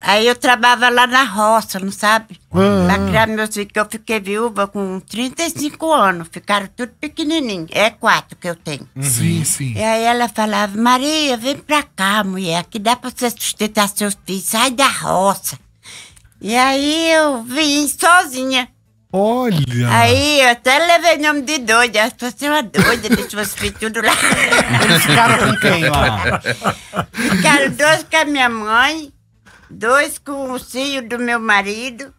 Aí eu trabalhava lá na roça, não sabe? Uhum. Pra criar meus filhos, que eu fiquei viúva com 35 anos. Ficaram tudo pequenininho. É quatro que eu tenho. Uhum. Sim, sim. E aí ela falava, Maria, vem pra cá, mulher, que dá pra você sustentar seus filhos. Sai da roça. E aí eu vim sozinha. Olha! Aí eu até levei nome de doida. As assim, pessoas é uma doida, deixa os filhos tudo lá. Eles ficaram com quem lá? Ficaram dois com a minha mãe dois com o tio do meu marido.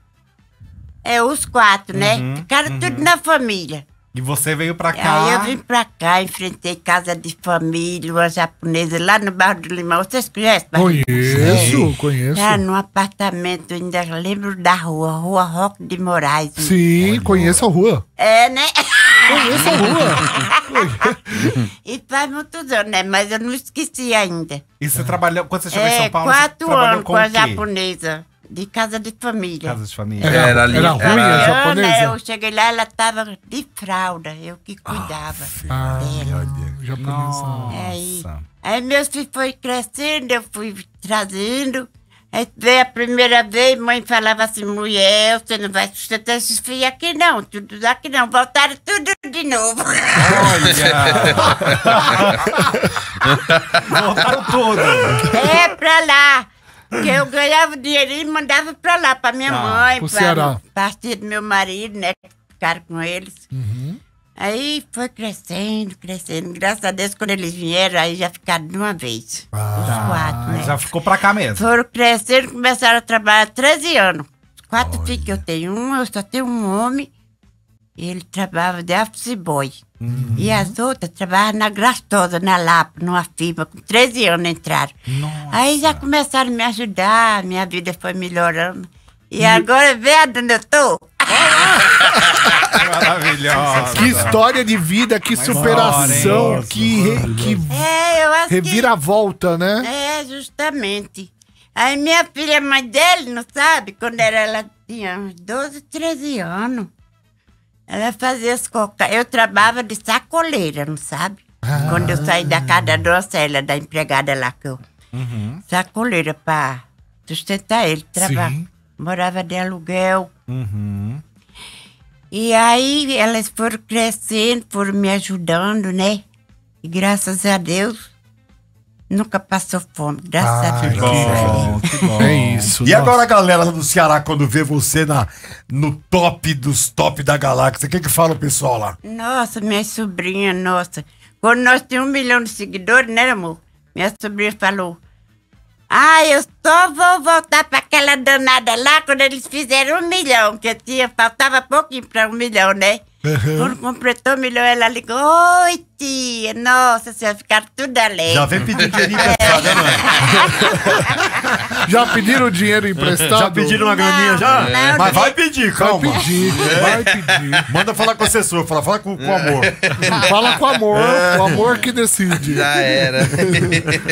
É, os quatro, né? uhum, né? Ficaram uhum. tudo na família. E você veio pra cá? Aí eu vim pra cá, enfrentei casa de família, uma japonesa lá no bairro do Limão. Vocês conhecem? Conheço, é. conheço. Era num apartamento, ainda lembro da rua, Rua Roque de Moraes. Sim, conheço a rua. É, né? Conheço a rua. e faz muitos anos, né? Mas eu não esqueci ainda. E você trabalhou, quando você chegou é, em São Paulo, quatro anos com, com a japonesa. De casa de família. Casa de família. Era, era, ali, era ruim era... a japonesa? eu cheguei lá, ela estava de fralda. Eu que ah, cuidava ah, japonesa. É, aí, aí meus filhos foram crescendo, eu fui trazendo. Aí é, veio a primeira vez, mãe falava assim, mulher, você não vai sustentar esses filhos aqui não, tudo aqui não. Voltaram tudo de novo. Olha! Voltaram tudo. É, pra lá. Que eu ganhava dinheiro e mandava pra lá, pra minha ah, mãe, pra partir do meu marido, né? Ficaram com eles. Uhum. Aí foi crescendo, crescendo. Graças a Deus, quando eles vieram, aí já ficaram de uma vez. Ah, os quatro, né? Já ficou pra cá mesmo. Foram crescendo, começaram a trabalhar 13 anos. Quatro filhos que eu tenho. Um, eu só tenho um homem. Ele trabalhava de office boy. Uhum. E as outras trabalhavam na Grastosa, na Lapa, numa firma. Com 13 anos entraram. Nossa. Aí já começaram a me ajudar, minha vida foi melhorando. E, e... agora vê onde eu tô. Maravilhosa. Que história de vida, que superação, que, re, que é, reviravolta, que... né? É, justamente. Aí minha filha, mãe dele, não sabe, quando era, ela tinha uns 12, 13 anos, ela fazia as coca. Eu trabalhava de sacoleira, não sabe? Ah. Quando eu saí da casa da Dorcela, da empregada lá que eu. Uhum. Sacoleira pra sustentar ele. Traba... Morava de aluguel. Uhum. E aí elas foram crescendo, foram me ajudando, né? E graças a Deus, nunca passou fome, graças ah, a Deus. Que bom, que bom. É isso. E nossa. agora a galera do Ceará, quando vê você na, no top dos top da galáxia, o que que fala o pessoal lá? Nossa, minha sobrinha, nossa. Quando nós tínhamos um milhão de seguidores, né, amor? Minha sobrinha falou, ah, eu só vou voltar para aquela danada lá quando eles fizeram um milhão, que tinha, faltava pouquinho para um milhão, né? Uhum. Quando completou um milhão, ela ligou: Oi, tia, nossa senhora, ficaram tudo além. Já vem pedir dinheiro emprestado, né, mãe? Já pediram dinheiro emprestado? Já pediram uma graninha já? Não, é. Mas vai pedir, calma. Vai pedir, é. vai pedir. Manda falar com o assessor, fala, fala com, o amor. Fala com o amor, é. o amor que decide. Já era.